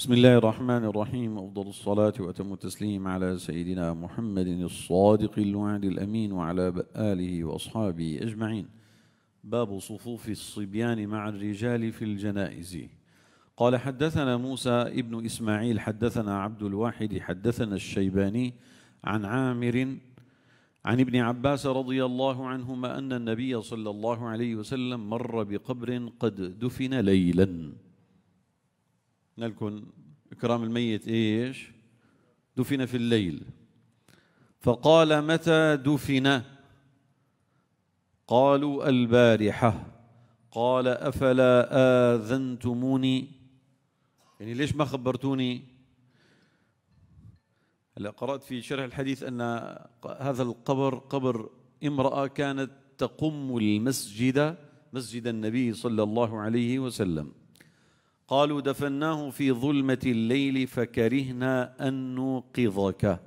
بسم الله الرحمن الرحيم أفضل الصلاة وأتم التسليم على سيدنا محمد الصادق الوعد الأمين وعلى آله وأصحابه أجمعين باب صفوف الصبيان مع الرجال في الجنائز قال حدثنا موسى ابن إسماعيل حدثنا عبد الواحد حدثنا الشيباني عن عامر عن ابن عباس رضي الله عنهما أن النبي صلى الله عليه وسلم مر بقبر قد دفن ليلاً لكم إكرام الميت إيش دفن في الليل فقال متى دفن قالوا البارحة قال أفلا آذنتموني يعني ليش ما خبرتوني هلا قرأت في شرح الحديث أن هذا القبر قبر امرأة كانت تقم المسجد مسجد النبي صلى الله عليه وسلم قالوا دفناه في ظلمة الليل فكرهنا أن نوقظك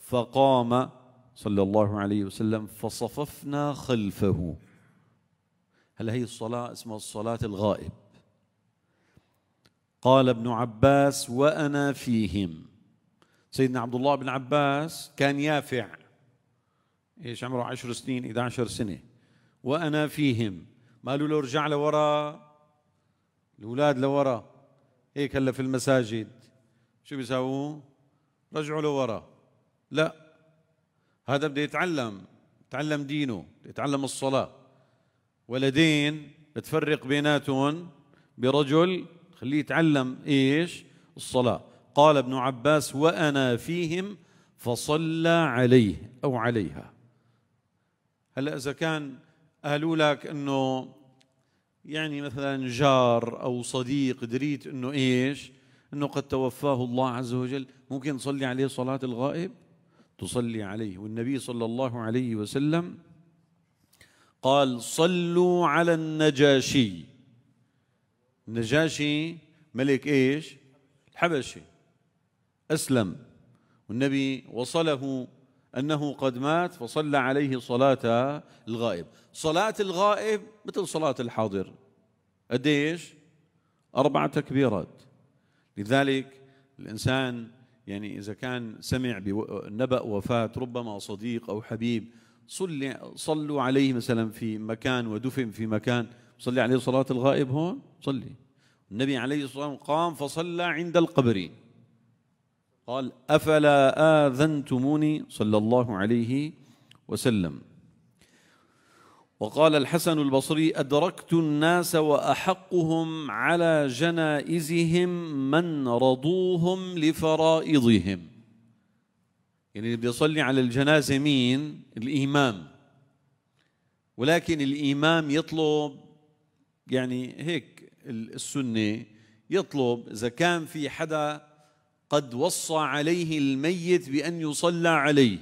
فقام صلى الله عليه وسلم فصففنا خلفه هل هي الصلاة اسمها الصلاة الغائب قال ابن عباس وأنا فيهم سيدنا عبد الله بن عباس كان يافع ايش عمره عشر سنين 11 سنة وأنا فيهم ما قالوا له ارجع لورا الاولاد لورا هيك هلا في المساجد شو بيساووا رجعوا لورا لا هذا بده يتعلم يتعلم دينه يتعلم الصلاه ولدين تفرق بيناتهم برجل خليه يتعلم ايش الصلاه قال ابن عباس وانا فيهم فصلى عليه او عليها هلا اذا كان قالوا لك انه يعني مثلا جار أو صديق دريت أنه إيش أنه قد توفاه الله عز وجل ممكن تصلي عليه صلاة الغائب تصلي عليه والنبي صلى الله عليه وسلم قال صلوا على النجاشي النجاشي ملك إيش الحبشي أسلم والنبي وصله أنه قد مات فصلى عليه صلاة الغائب صلاة الغائب مثل صلاة الحاضر قديش أربع تكبيرات لذلك الإنسان يعني إذا كان سمع بنبأ وفاة ربما صديق أو حبيب صلي صلوا عليه مثلا في مكان ودفن في مكان صلي عليه صلاة الغائب هون صلي النبي عليه الصلاة والسلام قام فصلى عند القبر قال أفلا آذنتموني صلى الله عليه وسلم وقال الحسن البصري أدركت الناس وأحقهم على جنائزهم من رضوهم لفرائضهم يعني اللي بيصلي على الجنازة مين؟ الإمام ولكن الإمام يطلب يعني هيك السنة يطلب إذا كان في حدا قد وصى عليه الميت بأن يصلى عليه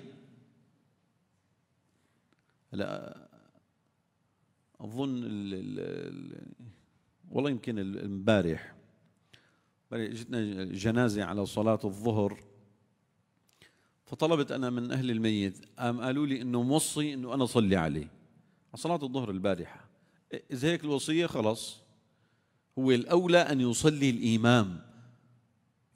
لا أظن ال ال الـ والله يمكن امبارح جتنا جنازة على صلاة الظهر فطلبت أنا من أهل الميت قام قالوا لي إنه موصي إنه أنا أصلي عليه على صلاة الظهر البارحة إذا هيك الوصية خلص هو الأولى أن يصلي الإمام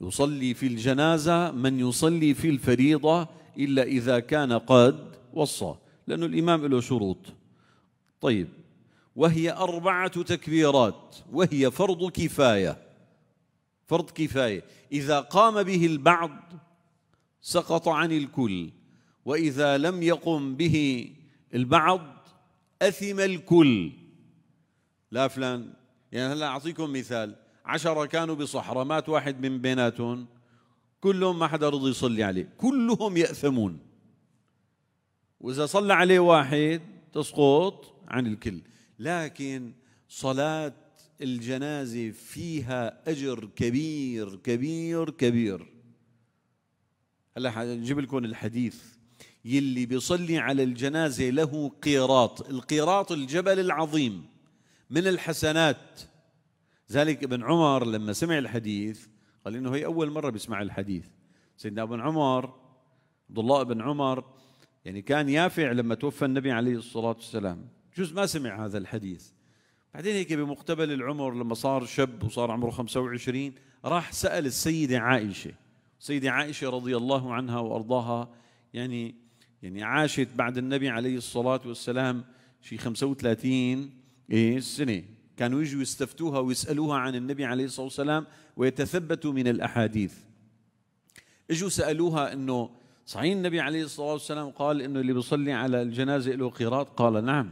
يصلي في الجنازة من يصلي في الفريضة إلا إذا كان قد وصى لأن الإمام له شروط طيب وهي أربعة تكبيرات وهي فرض كفاية فرض كفاية إذا قام به البعض سقط عن الكل وإذا لم يقم به البعض أثم الكل لا فلان يعني هلا أعطيكم مثال عشرة كانوا بصحراء مات واحد من بيناتهم كلهم ما حدا رضي يصلي عليه كلهم يأثمون وإذا صلى عليه واحد تسقط عن الكل لكن صلاة الجنازة فيها أجر كبير كبير كبير هلا نجيب لكم الحديث يلي بيصلي على الجنازة له قيراط القيراط الجبل العظيم من الحسنات ذلك ابن عمر لما سمع الحديث قال انه هي اول مره بيسمع الحديث سيدنا ابن عمر عبد الله بن عمر يعني كان يافع لما توفى النبي عليه الصلاه والسلام جزء ما سمع هذا الحديث بعدين هيك بمقتبل العمر لما صار شاب وصار عمره 25 راح سال السيده عائشه سيدة عائشة رضي الله عنها وأرضاها يعني يعني عاشت بعد النبي عليه الصلاة والسلام شي 35 إيه سنة كانوا يجوا يستفتوها ويسألوها عن النبي عليه الصلاة والسلام ويتثبتوا من الأحاديث اجوا سألوها أنه صحيح النبي عليه الصلاة والسلام قال أنه اللي بيصلي على الجنازة له قيراط قال نعم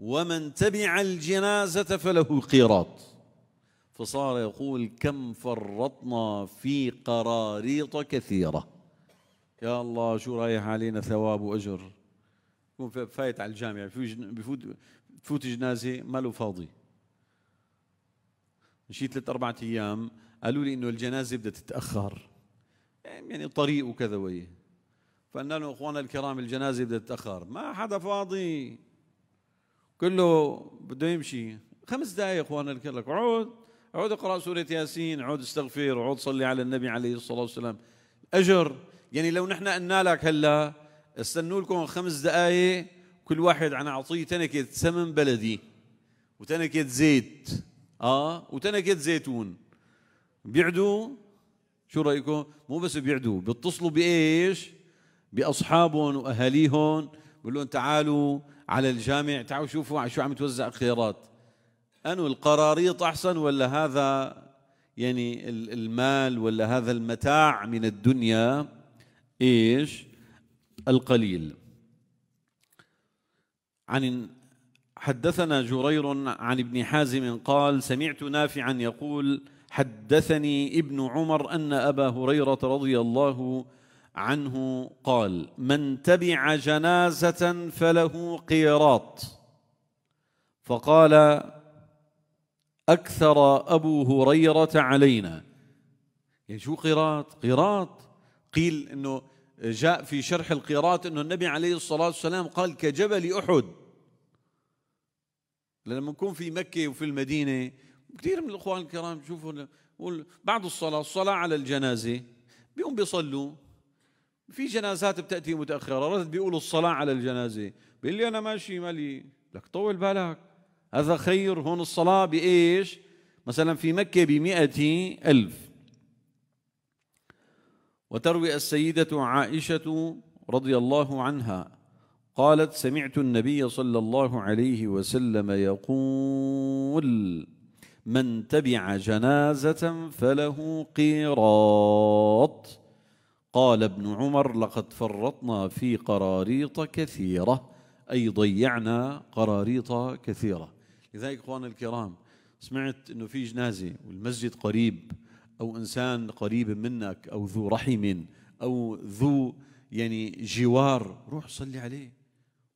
ومن تبع الجنازة فله قيراط فصار يقول كم فرطنا في قراريط كثيرة يا الله شو رايح علينا ثواب وأجر يكون فايت على الجامع بفوت جنازة ما له فاضي شيء ثلاث اربع ايام قالوا لي انه الجنازه بدها تتاخر إيه، يعني طريق وكذا وي فقلنا لهم اخوانا الكرام الجنازه بدها تتاخر ما حدا فاضي كله بده يمشي خمس دقائق اخوانا الكرام عود عود اقرا سوره ياسين عود استغفر عود صلي على النبي عليه الصلاه والسلام اجر يعني لو نحن قلنا لك هلا استنوا لكم خمس دقائق كل واحد عن اعطيه تنكه سمن بلدي وتنكه زيت اه وتنكه زيتون بيعدوا شو رايكم مو بس بيعدوا بيتصلوا بايش باصحابهم واهاليهم بقول لهم تعالوا على الجامع تعالوا شوفوا شو عم توزع الخيرات انو القراريط احسن ولا هذا يعني المال ولا هذا المتاع من الدنيا ايش القليل عن حدثنا جرير عن ابن حازم قال سمعت نافعا يقول حدثني ابن عمر ان ابا هريره رضي الله عنه قال من تبع جنازه فله قيراط فقال اكثر ابو هريره علينا يعني شو قيراط قيراط قيل انه جاء في شرح القيراط انه النبي عليه الصلاه والسلام قال كجبل احد لما نكون في مكة وفي المدينة كثير من الإخوان الكرام بشوفوا بعد الصلاة الصلاة على الجنازة بيقوم بيصلوا في جنازات بتأتي متأخرة رد بيقولوا الصلاة على الجنازة بيقول لي أنا ماشي مالي لك طول بالك هذا خير هون الصلاة بإيش مثلا في مكة بمئة ألف وتروي السيدة عائشة رضي الله عنها قالت سمعت النبي صلى الله عليه وسلم يقول من تبع جنازة فله قيراط قال ابن عمر لقد فرطنا في قراريط كثيرة أي ضيعنا قراريط كثيرة لذلك اخواننا الكرام سمعت أنه في جنازة والمسجد قريب أو إنسان قريب منك أو ذو رحم أو ذو يعني جوار روح صلي عليه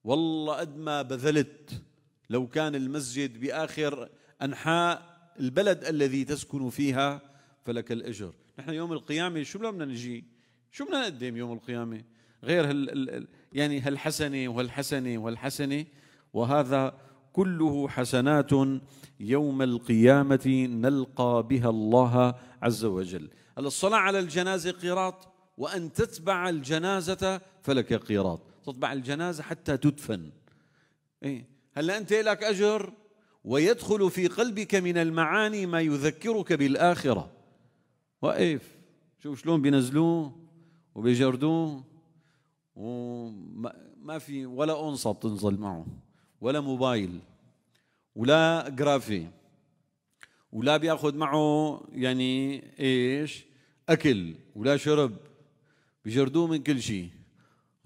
والله قد ما بذلت لو كان المسجد باخر انحاء البلد الذي تسكن فيها فلك الاجر، نحن يوم القيامه شو بدنا نجي؟ شو بدنا نقدم يوم القيامه؟ غير هال يعني هالحسنه وهالحسنه وهالحسنه وهذا كله حسنات يوم القيامه نلقى بها الله عز وجل. الصلاه على الجنازه قيراط وان تتبع الجنازه فلك قيراط. تطبع الجنازة حتى تدفن إيه؟ هلا أنت لك أجر ويدخل في قلبك من المعاني ما يذكرك بالآخرة وقف شوف شلون بينزلوه وبيجردوه وما في ولا أنصة بتنزل معه ولا موبايل ولا جرافي ولا بياخذ معه يعني ايش اكل ولا شرب بجردوه من كل شيء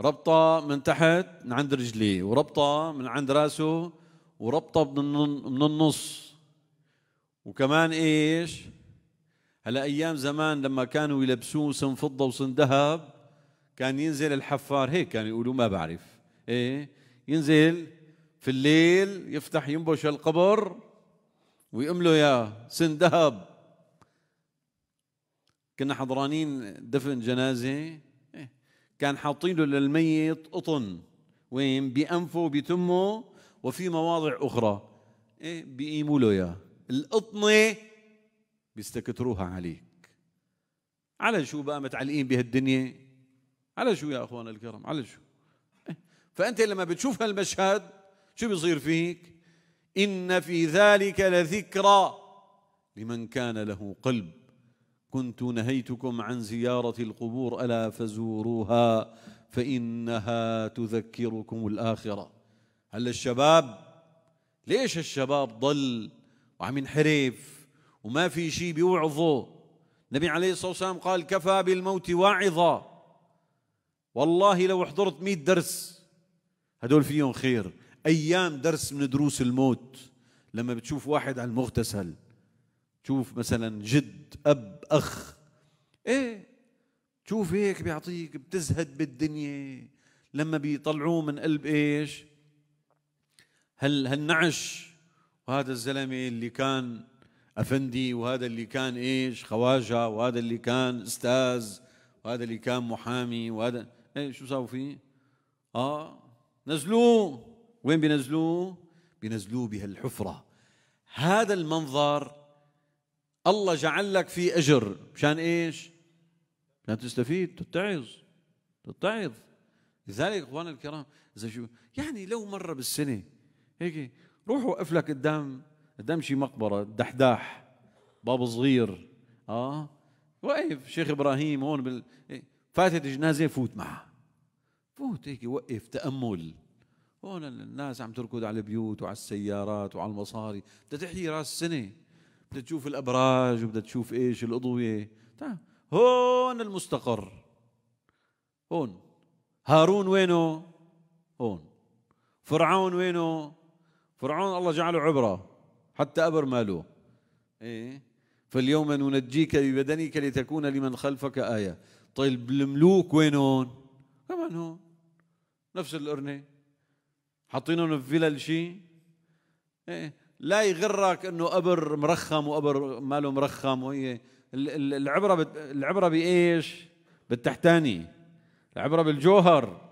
ربطه من تحت من عند رجليه وربطه من عند راسه وربطه من النص وكمان ايش هلا ايام زمان لما كانوا يلبسوه سن فضه وسن ذهب كان ينزل الحفار هيك كانوا يقولوا ما بعرف ايه ينزل في الليل يفتح ينبش القبر له يا سن ذهب كنا حضرانين دفن جنازه كان حاطين له للميت قطن وين بأنفه وبتمه وفي مواضع أخرى إيه بيقيموا له إياه القطنة بيستكتروها عليك على شو بقى متعلقين بهالدنيا على شو يا أخوان الكرام على شو إيه؟ فأنت لما بتشوف هالمشهد شو بيصير فيك إن في ذلك لذكرى لمن كان له قلب كنت نهيتكم عن زيارة القبور ألا فزوروها فإنها تذكركم الآخرة هل الشباب ليش الشباب ضل وعم ينحرف وما في شيء بيوعظه النبي عليه الصلاة والسلام قال كفى بالموت واعظا والله لو حضرت مئة درس هدول فيهم خير أيام درس من دروس الموت لما بتشوف واحد على المغتسل تشوف مثلا جد اب اخ ايه تشوف هيك بيعطيك بتزهد بالدنيا لما بيطلعوه من قلب ايش هل هالنعش وهذا الزلمه اللي كان افندي وهذا اللي كان ايش خواجه وهذا اللي كان استاذ وهذا اللي كان محامي وهذا ايه شو صاروا فيه اه نزلوه وين بينزلوه بينزلوه بهالحفره هذا المنظر الله جعل لك في اجر مشان ايش؟ مشان تستفيد تتعظ تتعظ لذلك اخواننا الكرام اذا شو يعني لو مره بالسنه هيك روح وقف لك قدام قدام شي مقبره الدحداح باب صغير اه وقف شيخ ابراهيم هون بال فاتت جنازه فوت معها فوت هيك وقف تامل هون الناس عم تركض على البيوت وعلى السيارات وعلى المصاري بدها تحيي راس سنه بدك تشوف الابراج وبدك تشوف ايش الاضويه تعال هون المستقر هون هارون وينه هون فرعون وينه فرعون الله جعله عبره حتى ابر ماله ايه فاليوم ننجيك ببدنك لتكون لمن خلفك ايه طيب الملوك وينهم كمان هون نفس القرنه حاطينهم في فيلا شيء ايه لا يغرك انه قبر مرخم وقبر ماله مرخم وهي العبره بت... العبره بايش؟ بالتحتاني العبره بالجوهر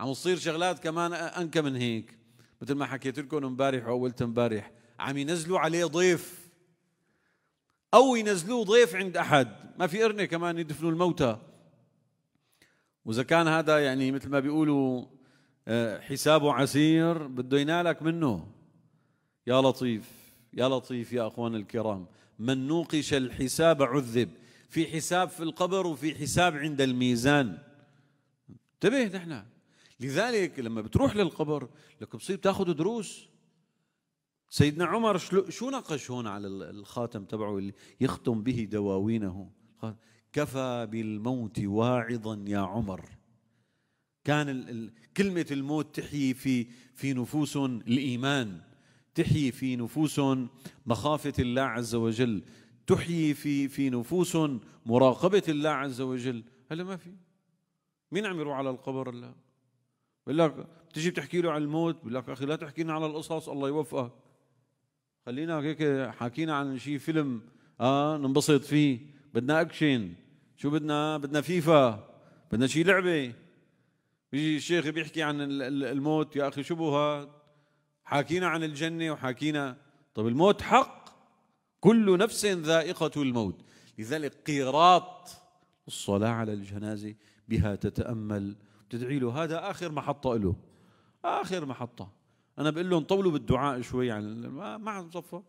عم تصير شغلات كمان انكى من هيك مثل ما حكيت لكم امبارح وقلت امبارح عم ينزلوا عليه ضيف او ينزلوه ضيف عند احد ما في قرنه كمان يدفنوا الموتى واذا كان هذا يعني مثل ما بيقولوا آه، حسابه عسير بده ينالك منه يا لطيف يا لطيف يا أخوان الكرام من نوقش الحساب عذب في حساب في القبر وفي حساب عند الميزان انتبه نحن لذلك لما بتروح للقبر لك بصير تاخذ دروس سيدنا عمر شو نقش هون على الخاتم تبعه اللي يختم به دواوينه كفى بالموت واعظا يا عمر كان كلمة الموت تحيي في في نفوس الإيمان تحيي في نفوس مخافة الله عز وجل تحيي في في نفوس مراقبة الله عز وجل هلا ما في مين عم يروح على القبر هلا بقول لك بتجي بتحكي له عن الموت بقول لك اخي لا تحكي لنا على القصص الله يوفقك خلينا هيك حاكينا عن شيء فيلم اه ننبسط فيه بدنا اكشن شو بدنا بدنا فيفا بدنا شيء لعبه بيجي الشيخ بيحكي عن الموت يا اخي شو بهاد حاكينا عن الجنه وحاكينا طب الموت حق كل نفس ذائقه الموت لذلك قيراط الصلاه على الجنازه بها تتامل تدعي له هذا اخر محطه له اخر محطه انا بقول لهم طولوا بالدعاء شوي عن يعني، ما ما صفى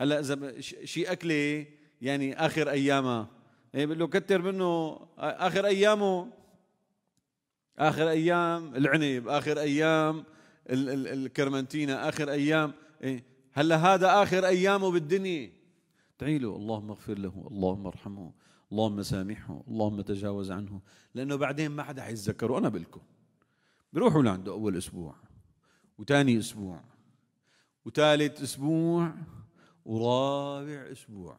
هلا اذا شيء اكله يعني اخر ايامها ايه بقول له كتر منه اخر ايامه اخر ايام العنب اخر ايام الكرمنتينا اخر ايام إيه هلا هذا اخر ايامه بالدنيا ادعي له اللهم اغفر له اللهم ارحمه اللهم سامحه اللهم تجاوز عنه لانه بعدين ما حدا حيتذكره انا بقول بيروحوا لعنده اول اسبوع وثاني اسبوع وثالث اسبوع ورابع اسبوع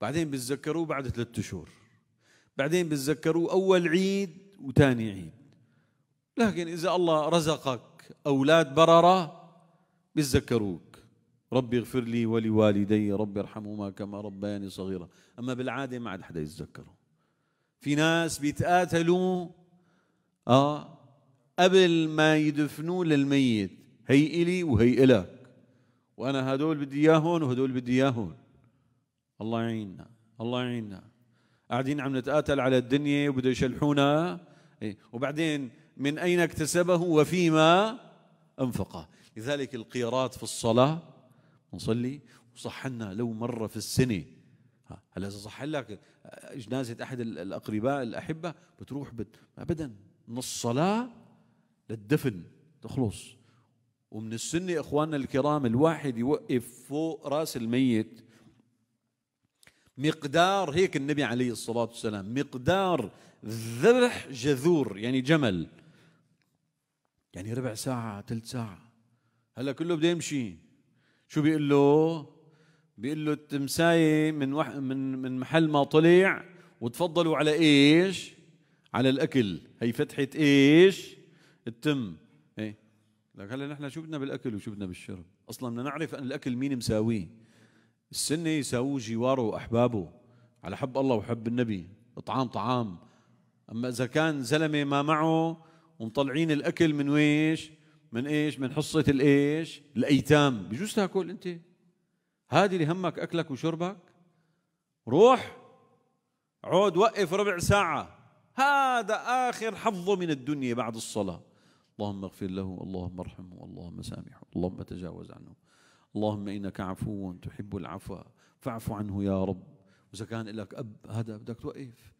بعدين بتذكروه بعد ثلاثة شهور بعدين بتذكروه أول عيد وثاني عيد لكن إذا الله رزقك أولاد بررة بتذكروك ربي اغفر لي ولوالدي ربي ارحمهما كما ربياني صغيرة أما بالعادة ما عاد حدا يتذكره في ناس بيتقاتلوا آه قبل ما يدفنوه للميت هي إلي وهي إلك وأنا هدول بدي اياهم وهدول بدي اياهم الله يعيننا الله يعيننا قاعدين عم نتقاتل على الدنيا وبده يشلحونا إيه، وبعدين من أين اكتسبه وفيما أنفقه لذلك القيرات في الصلاة نصلي وصح لنا لو مرة في السنة هلا إذا صح لك جنازة أحد الأقرباء الأحبة بتروح بت... أبدا من الصلاة للدفن تخلص ومن السنة إخواننا الكرام الواحد يوقف فوق راس الميت مقدار هيك النبي عليه الصلاة والسلام مقدار ذبح جذور يعني جمل يعني ربع ساعة ثلث ساعة هلا كله بده يمشي شو بيقول له بيقول له التمساية من وح من من محل ما طلع وتفضلوا على ايش على الاكل هي فتحة ايش التم ايه لك هلا نحن شو بدنا بالاكل وشو بدنا بالشرب اصلا بدنا نعرف ان الاكل مين مساويه السنة يساووه جواره وأحبابه على حب الله وحب النبي اطعام طعام أما إذا كان زلمة ما معه ومطلعين الأكل من ويش من إيش من حصة الإيش الأيتام بجوز تاكل أنت هذه اللي همك أكلك وشربك روح عود وقف ربع ساعة هذا آخر حظه من الدنيا بعد الصلاة اللهم اغفر له اللهم ارحمه اللهم سامحه اللهم تجاوز عنه اللهم إنك عفو تحب العفو فاعف عنه يا رب وإذا كان لك أب هذا بدك توقف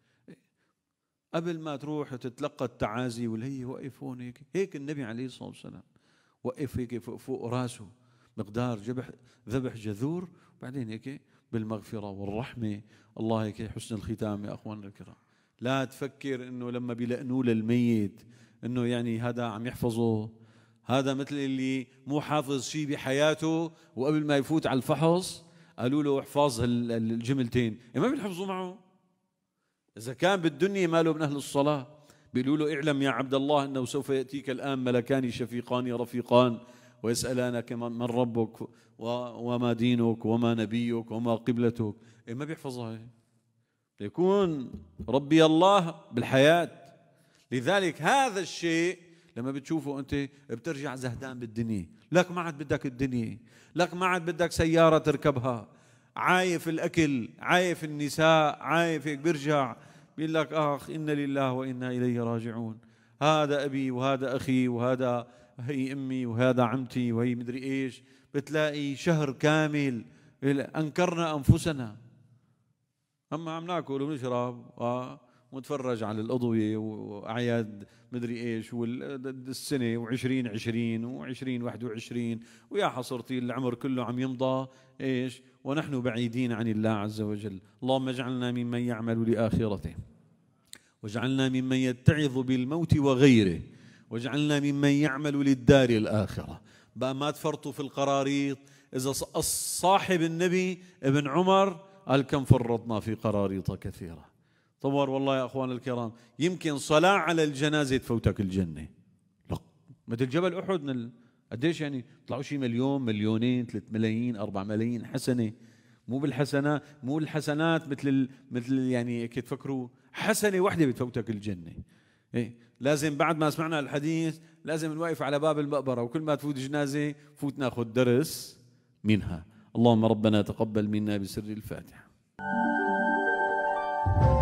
قبل ما تروح تتلقى التعازي والهي وقف هون هيك هيك النبي عليه الصلاة والسلام وقف هيك فوق, فوق راسه مقدار جبح ذبح جذور بعدين هيك بالمغفرة والرحمة الله هيك حسن الختام يا أخواننا الكرام لا تفكر انه لما بيلقنوه للميت انه يعني هذا عم يحفظه هذا مثل اللي مو حافظ شيء بحياته وقبل ما يفوت على الفحص قالوا له احفظ الجملتين إيه، ما بيحفظوا معه إذا كان بالدنيا ماله من أهل الصلاة بيقولوا له اعلم يا عبد الله أنه سوف يأتيك الآن ملكان شفيقان رفيقان ويسألانك من ربك وما دينك وما نبيك وما قبلتك إيه، ما بيحفظها إيه، يكون ربي الله بالحياة لذلك هذا الشيء لما بتشوفه انت بترجع زهدان بالدنيا لك ما عاد بدك الدنيا لك ما عاد بدك سياره تركبها عايف الاكل عايف النساء عايف هيك بيرجع بيقول لك اخ انا لله وانا اليه راجعون هذا ابي وهذا اخي وهذا هي امي وهذا عمتي وهي مدري ايش بتلاقي شهر كامل انكرنا انفسنا اما عم ناكل ونشرب آه ونتفرج على الأضوية وأعياد مدري إيش والسنة وعشرين عشرين وعشرين واحد وعشرين ويا حصرتي العمر كله عم يمضى إيش ونحن بعيدين عن الله عز وجل اللهم اجعلنا ممن يعمل لآخرته واجعلنا ممن يتعظ بالموت وغيره واجعلنا ممن يعمل للدار الآخرة بقى ما تفرطوا في القراريط إذا صاحب النبي ابن عمر قال كم فرطنا في قراريط كثيرة تصور والله يا اخوان الكرام يمكن صلاه على الجنازه تفوتك الجنه لا مثل جبل احد من قديش يعني طلعوا شي مليون مليونين ثلاث ملايين اربع ملايين حسنه مو بالحسنات مو الحسنات مثل ال مثل يعني كيف تفكروا حسنه واحده بتفوتك الجنه إيه؟ لازم بعد ما سمعنا الحديث لازم نوقف على باب المقبره وكل ما تفوت جنازه فوت ناخذ درس منها اللهم ربنا تقبل منا بسر الفاتحه